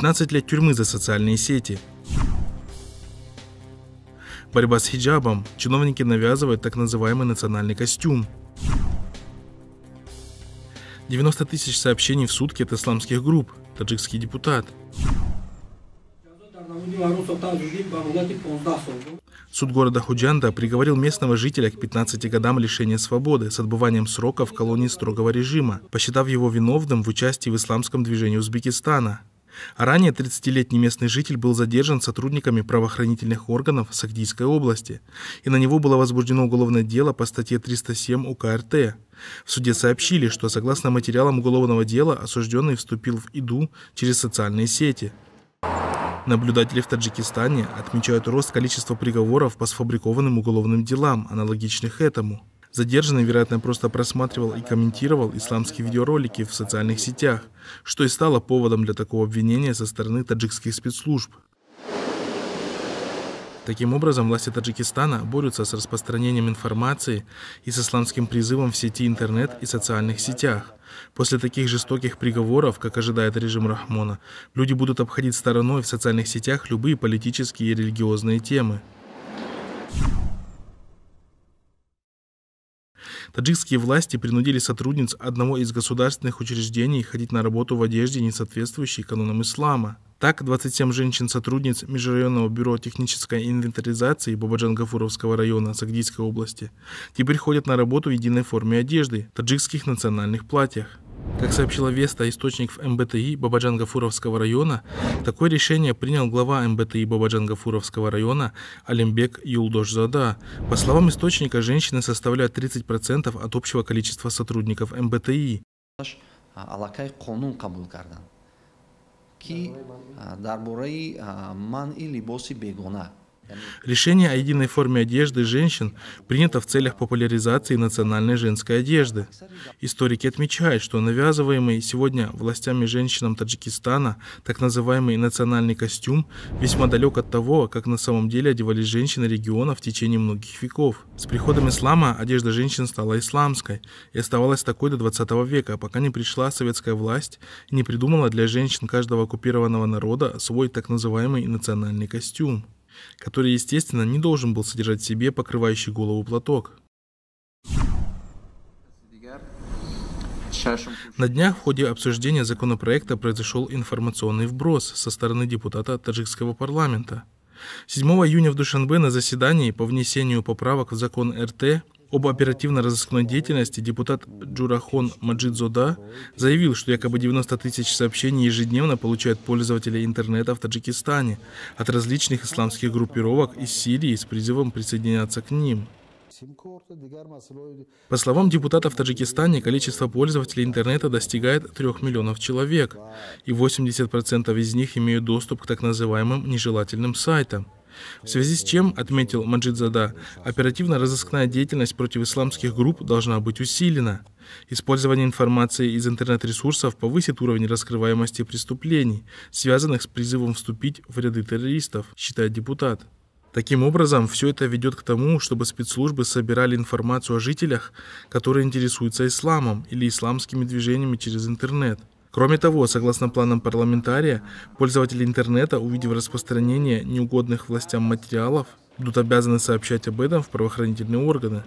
15 лет тюрьмы за социальные сети. Борьба с хиджабом. Чиновники навязывают так называемый национальный костюм. 90 тысяч сообщений в сутки от исламских групп. Таджикский депутат. Суд города Худжанда приговорил местного жителя к 15 годам лишения свободы с отбыванием срока в колонии строгого режима, посчитав его виновным в участии в исламском движении Узбекистана. Ранее 30-летний местный житель был задержан сотрудниками правоохранительных органов Сахдийской области, и на него было возбуждено уголовное дело по статье 307 УК РТ. В суде сообщили, что согласно материалам уголовного дела осужденный вступил в ИДУ через социальные сети. Наблюдатели в Таджикистане отмечают рост количества приговоров по сфабрикованным уголовным делам, аналогичных этому – Задержанный, вероятно, просто просматривал и комментировал исламские видеоролики в социальных сетях, что и стало поводом для такого обвинения со стороны таджикских спецслужб. Таким образом, власти Таджикистана борются с распространением информации и с исламским призывом в сети интернет и социальных сетях. После таких жестоких приговоров, как ожидает режим Рахмона, люди будут обходить стороной в социальных сетях любые политические и религиозные темы. Таджикские власти принудили сотрудниц одного из государственных учреждений ходить на работу в одежде, не соответствующей канонам ислама. Так, 27 женщин-сотрудниц Межрайонного бюро технической инвентаризации Бабаджан-Гафуровского района Сагдийской области теперь ходят на работу в единой форме одежды – таджикских национальных платьях. Как сообщила Веста, источник в МБТИ Бабаджангафуровского района, такое решение принял глава МБТИ Бабаджангафуровского района Алимбек Юлдошзада. По словам источника, женщины составляют 30% от общего количества сотрудников МБТИ. А, ки а, дарбораи а, манъи либоси бегона Решение о единой форме одежды женщин принято в целях популяризации национальной женской одежды. Историки отмечают, что навязываемый сегодня властями женщинам Таджикистана так называемый национальный костюм весьма далек от того, как на самом деле одевались женщины региона в течение многих веков. С приходом ислама одежда женщин стала исламской и оставалась такой до 20 века, пока не пришла советская власть и не придумала для женщин каждого оккупированного народа свой так называемый национальный костюм который, естественно, не должен был содержать в себе покрывающий голову платок. На днях в ходе обсуждения законопроекта произошел информационный вброс со стороны депутата таджикского парламента. 7 июня в Душанбе на заседании по внесению поправок в закон РТ об оперативно-розыскной деятельности депутат Джурахон Маджидзода заявил, что якобы 90 тысяч сообщений ежедневно получают пользователи интернета в Таджикистане от различных исламских группировок из Сирии с призывом присоединяться к ним. По словам депутата в Таджикистане, количество пользователей интернета достигает 3 миллионов человек, и 80% из них имеют доступ к так называемым нежелательным сайтам – в связи с чем, отметил Маджидзада, оперативно-розыскная деятельность против исламских групп должна быть усилена. Использование информации из интернет-ресурсов повысит уровень раскрываемости преступлений, связанных с призывом вступить в ряды террористов, считает депутат. Таким образом, все это ведет к тому, чтобы спецслужбы собирали информацию о жителях, которые интересуются исламом или исламскими движениями через интернет. Кроме того, согласно планам парламентария, пользователи интернета, увидев распространение неугодных властям материалов, будут обязаны сообщать об этом в правоохранительные органы.